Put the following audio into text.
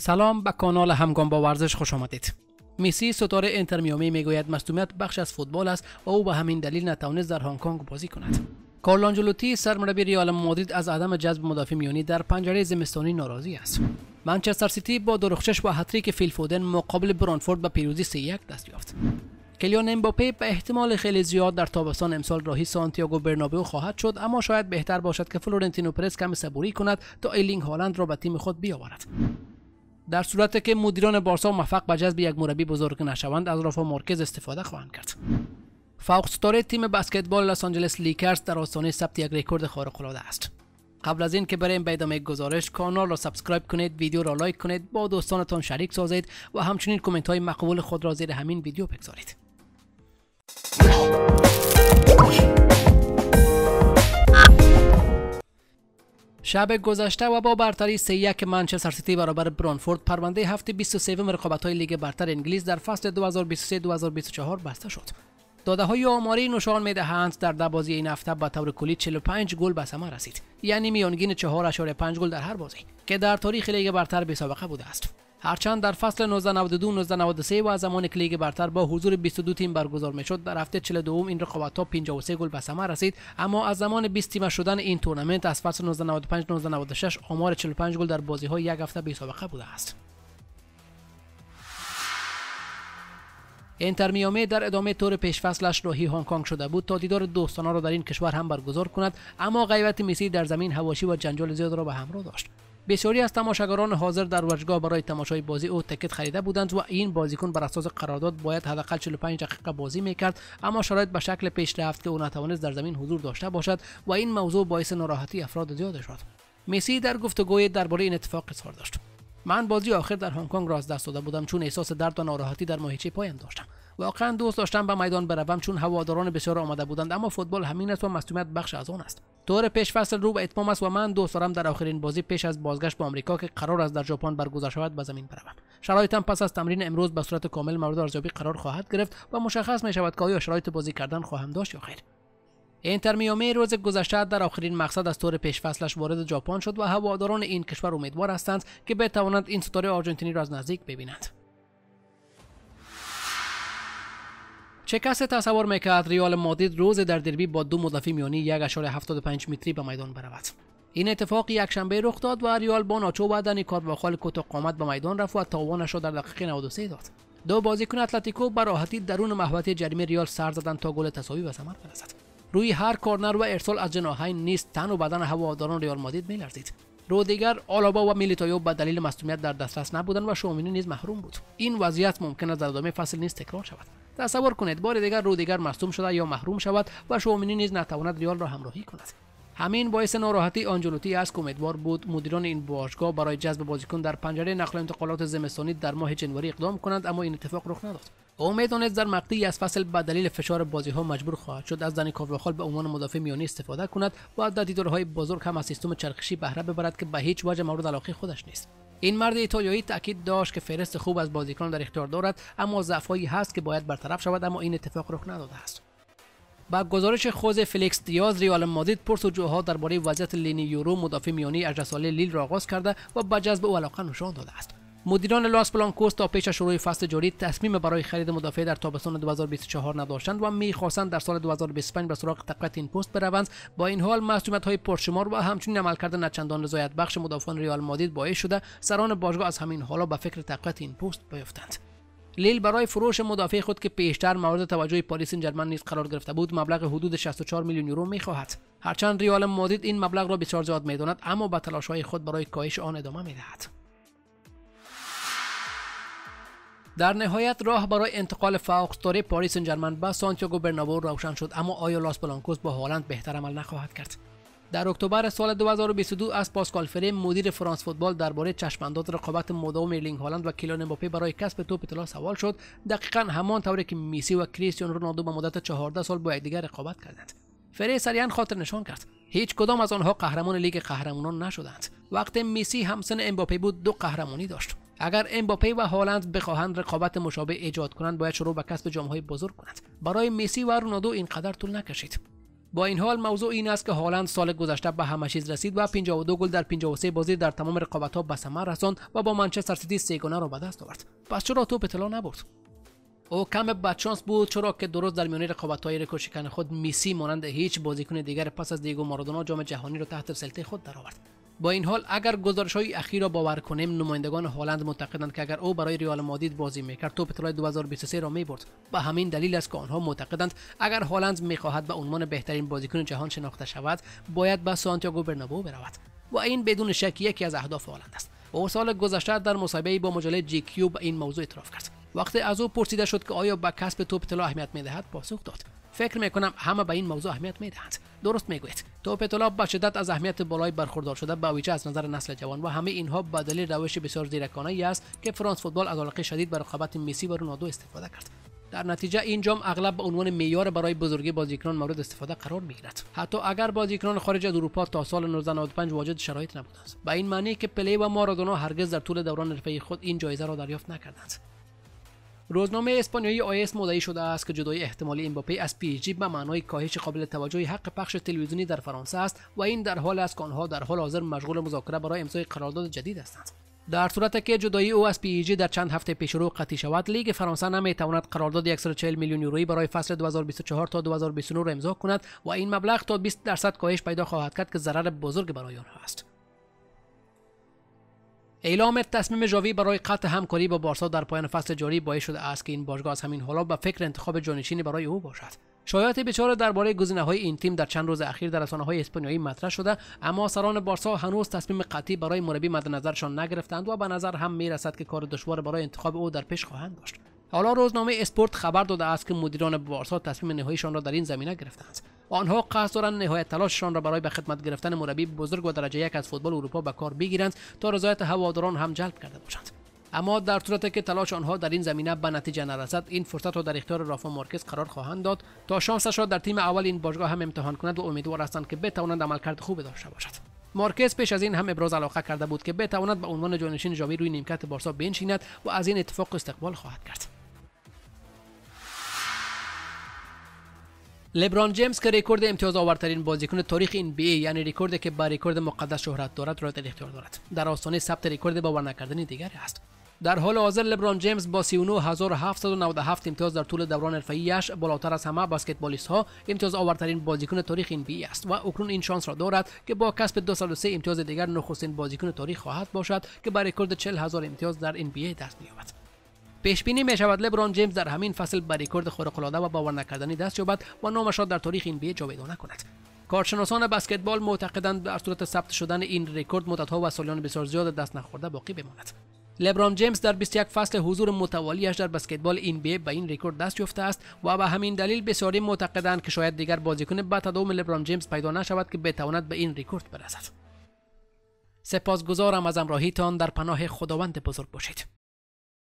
سلام به کانال همگام با ورزش خوش آمدید میسی ستاره انترمیومی میامی میگوید مصدومیت بخش از فوتبال است و او به همین دلیل نتوانست در هنگ کنگ بازی کند آنجلوتی سرمربی ریال مادرید از عدم جذب مدافع میانی در پنجره زمستانی ناراضی است منچستر سیتی با درخشش و هتریک فیل فودن مقابل برانفورد به پیروزی 3 1 دست یافت کلیان امباپه به احتمال خیلی زیاد در تابستان امسال راهی سانتیاگو برنابیو خواهد شد اما شاید بهتر باشد که فلورنتینو پرس کم صبوری کند تا ایلینگ هالند را به تیم خود بیاورد در صورت که مدیران بارسا موفق به جذب یک مربی بزرگ نشوند از رافا مارکز استفاده خواهند کرد فوق ستاره تیم بسکتبال لس آنجلس لیکرز در آستانه ثبت یک رکورد خارق است قبل از این که بریم به ادامه گزارش کانال را سابسکرایب کنید ویدیو را لایک کنید با دوستانتان شریک سازید و همچنین کامنت های مقبول خود را زیر همین ویدیو بگذارید شب گذشته و با برتری 3 1 منچستر سیتی برابر برانفورد پرونده هفته 23 رقابت های لیگ برتر انگلیس در فصل 2023-2024 بسته شد. داده های آماری نشان می دهند در ده بازی این هفته به طور کلی 45 گل به ثمر رسید یعنی میانگین 4.5 گل در هر بازی که در تاریخ لیگ برتر بی بوده است. هرچند در فصل 1992 1993 و زمان کلیگ برتر با حضور 22 تیم برگزار شد در هفته 42 این رقابت ها 53 گل به ثمر رسید اما از زمان 20 تیم شدن این تورنمنت از فصل 1995 1996 آمار 45 گل در بازی های یک هفته بی سابقه بوده است اینتر میامی در ادامه تور پیشفصلش راهی هنگ کنگ شده بود تا دیدار دوستانه را در این کشور هم برگزار کند اما غیبت مسی در زمین هواشی و جنجال زیاد را به همراه داشت بسیاری از تماشاگران حاضر در ورزشگاه برای تماشای بازی او تکت خریده بودند و این بازیکن بر اساس قرارداد باید حداقل 45 دقیقه بازی میکرد اما شرایط به شکل پیش رفت که او نتوانست در زمین حضور داشته باشد و این موضوع باعث ناراحتی افراد زیاد شد مسی در گفتگوی درباره این اتفاق اظهار داشت من بازی آخر در هنگ کنگ را از دست داده بودم چون احساس درد و ناراحتی در ماهیچه پایم داشتم واقعا دوست داشتم به میدان بروم چون هواداران بسیار آمده بودند اما فوتبال همین است و بخش از آن است طور پیش فصل رو به اتمام است و من دوست دارم در آخرین بازی پیش از بازگشت به با آمریکا که قرار است در ژاپن برگزار شود به زمین بروم شرایطم پس از تمرین امروز به صورت کامل مورد ارزیابی قرار خواهد گرفت و مشخص می شود که آیا شرایط بازی کردن خواهم داشت یا خیر اینتر میامی روز گذشته در آخرین مقصد از طور فصلش وارد ژاپن شد و هواداران این کشور امیدوار هستند که بتوانند این ستاره آرژانتینی را از نزدیک ببینند شکست تصور میکرد ریال مادید روز در دربی با دو مدافع میانی 1.75 متری به میدان برود این اتفاق شنبه رخ داد و ریال با ناچو و دنی کارواخال کوتا قامت به میدان رفت و تاوانش را در دقیقه 93 داد دو بازیکن اتلتیکو به راحتی درون محوطه جریمه ریال سر زدن تا گل تساوی به ثمر برسد روی هر کارنر و ارسال از جناحین نیست تن و بدن هواداران ریال مادید میلرزید رودیگر آلابا و میلیتایو به دلیل مصومیت در دسترس نبودند و شومینی نیز محروم بود این وضعیت ممکن است در ادامه فصل نیز تکرار شود تصور کنید بار دیگر رو دیگر مصدوم شده یا محروم شود و شومینی نیز نتواند ریال را همراهی کند همین باعث ناراحتی آنجلوتی است که امیدوار بود مدیران این باشگاه برای جذب بازیکن در پنجره نقل انتقالات زمستانی در ماه جنوری اقدام کنند اما این اتفاق رخ نداد او میدانست در مقطعی از فصل به دلیل فشار بازی ها مجبور خواهد شد از دنی کارواخال به عنوان مدافع میانی استفاده کند و در دیدارهای بزرگ هم از سیستم چرخشی بهره ببرد که به هیچ وجه مورد علاقه خودش نیست این مرد ایتالیایی تاکید داشت که فرست خوب از بازیکنان در اختیار دارد اما ضعفهایی هست که باید برطرف شود اما این اتفاق رخ نداده است با گزارش خوز فلیکس دیاز ریال مادرید درباره وضعیت لینی یورو مدافع میانی 18 لیل را آغاز کرده و به جذب او علاقه نشان داده است مدیران لاس پلانکوس تا پیش از شروع فصل جاری تصمیم برای خرید مدافع در تابستان 2024 نداشتند و میخواستند در سال 2025 به سراغ تقویت این پست بروند با این حال مصومیت های پرشمار و همچنین عملکرد نچندان رضایت بخش مدافعان ریال مادید باعث شده سران باشگاه از همین حالا به فکر تقویت این پست بیفتند لیل برای فروش مدافع خود که پیشتر مورد توجه پاریس سن نیز قرار گرفته بود مبلغ حدود 64 میلیون یورو میخواهد هرچند ریال مادید این مبلغ را بسیار زیاد میداند اما به های خود برای کاهش آن ادامه میدهد در نهایت راه برای انتقال توری پاریس انجرمن به سانتیاگو برنابو روشن شد اما آیا لاس بلانکوس با هالند بهتر عمل نخواهد کرد در اکتبر سال 2022 از پاسکال فریم مدیر فرانس فوتبال درباره چشمانداز رقابت مداوم ایرلینگ هالند و کیلان امباپه برای کسب توپ طلا سوال شد دقیقا همان طوری که میسی و کریستیانو رونالدو به مدت 14 سال با یکدیگر رقابت کردند فری سریعا خاطر نشان کرد هیچ کدام از آنها قهرمان لیگ قهرمانان نشدند وقتی میسی همسن امباپه بود دو قهرمانی داشت اگر امباپه و هالند بخواهند رقابت مشابه ایجاد کنند باید شروع به کسب جامهای بزرگ کنند برای میسی و رونالدو اینقدر طول نکشید با این حال موضوع این است که هالند سال گذشته به همه چیز رسید و 52 گل در 53 بازی در تمام رقابت ها به ثمر رساند و با منچستر سیتی سه را به دست آورد پس چرا تو طلا نبرد او کم بدشانس بود چرا که درست در میانه رقابت های رکورد خود میسی مانند هیچ بازیکن دیگر پس از دیگو مارادونا جام جهانی را تحت سلطه خود درآورد با این حال اگر گزارش های اخیر را باور کنیم نمایندگان هلند معتقدند که اگر او برای ریال مادید بازی میکرد توپ طلای 2023 را میبرد و همین دلیل است که آنها معتقدند اگر هلند میخواهد به عنوان بهترین بازیکن جهان شناخته شود باید به سانتیاگو برنابو برود و این بدون شک یکی از اهداف هلند است او سال گذشته در مصاحبه با مجله جی کیو به این موضوع اعتراف کرد وقتی از او پرسیده شد که آیا به کسب توپ طلا اهمیت میدهد پاسخ داد فکر میکنم همه به این موضوع اهمیت میدهند درست میگوید توپ طلاب با شدت از اهمیت بالای برخوردار شده به ویژه از نظر نسل جوان و همه اینها به دلیل روش بسیار زیرکانه ای است که فرانس فوتبال از علاقه شدید به رقابت میسی و رونالدو استفاده کرد در نتیجه این جام اغلب به عنوان معیار برای بزرگی بازیکنان مورد استفاده قرار گیرد حتی اگر بازیکنان خارج از اروپا تا سال 1995 واجد شرایط نبودند به این معنی که پلی و مارادونا هرگز در طول دوران حرفه خود این جایزه را دریافت نکردند روزنامه اسپانیایی آیس مدعی شده است که جدای احتمالی امباپه از پی جی به معنای کاهش قابل توجهی حق پخش تلویزیونی در فرانسه است و این در حال است که آنها در حال حاضر مشغول مذاکره برای امضای قرارداد جدید هستند در صورت که جدایی او از پی جی در چند هفته پیش رو قطعی شود لیگ فرانسه نمیتواند قرارداد 140 میلیون یورویی برای فصل 2024 تا 2029 را امضا کند و این مبلغ تا 20 درصد کاهش پیدا خواهد کرد که ضرر بزرگ برای آنها است اعلام تصمیم ژاوی برای قطع همکاری با بارسا در پایان فصل جاری باعث شده است که این باشگاه از همین حالا به فکر انتخاب جانشینی برای او باشد شایعات بیچاره درباره های این تیم در چند روز اخیر در های اسپانیایی مطرح شده اما سران بارسا هنوز تصمیم قطعی برای مربی مد نظرشان نگرفتند و به نظر هم میرسد که کار دشوار برای انتخاب او در پیش خواهند داشت حالا روزنامه اسپورت خبر داده است که مدیران بارسا تصمیم نهاییشان را در این زمینه گرفتند آنها قصد دارند نهایت تلاششان را برای به خدمت گرفتن مربی بزرگ و درجه یک از فوتبال اروپا به کار بگیرند تا رضایت هواداران هم جلب کرده باشند اما در صورتی که تلاش آنها در این زمینه به نتیجه نرسد این فرصت را در اختیار رافا مارکز قرار خواهند داد تا شانسش را در تیم اول این باشگاه هم امتحان کند و امیدوار هستند که بتوانند عملکرد خوبی داشته باشد مارکز پیش از این هم ابراز علاقه کرده بود که بتواند به عنوان جانشین جاوی روی نیمکت بارسا بنشیند و از این اتفاق استقبال خواهد کرد لبران جیمز که رکورد امتیاز آورترین بازیکن تاریخ این بی ای یعنی رکوردی که با رکورد مقدس شهرت دارد را در اختیار دارد در آستانه ثبت رکورد باور نکردنی دیگری است در حال حاضر لبران جیمز با 39797 امتیاز در طول دوران اش بالاتر از همه بسکتبالیست ها امتیاز آورترین بازیکن تاریخ این بی است و اکنون این شانس را دارد که با کسب 203 امتیاز دیگر نخستین بازیکن تاریخ خواهد باشد که با رکورد 40000 امتیاز در این بی دست می‌یابد پیش بینی می شود لبرون جیمز در همین فصل به رکورد خارق و باور نکردنی دست یابد و نامش را در تاریخ این بی جاودانه کند کارشناسان بسکتبال معتقدند در صورت ثبت شدن این رکورد مدتها و سالیان بسیار زیاد دست نخورده باقی بماند لبران جیمز در 21 فصل حضور متوالیش در بسکتبال این بی به این رکورد دست یافته است و به همین دلیل بسیاری معتقدند که شاید دیگر بازیکن با تداوم لبران جیمز پیدا نشود که بتواند به این رکورد برسد سپاسگزارم از همراهیتان در پناه خداوند بزرگ باشید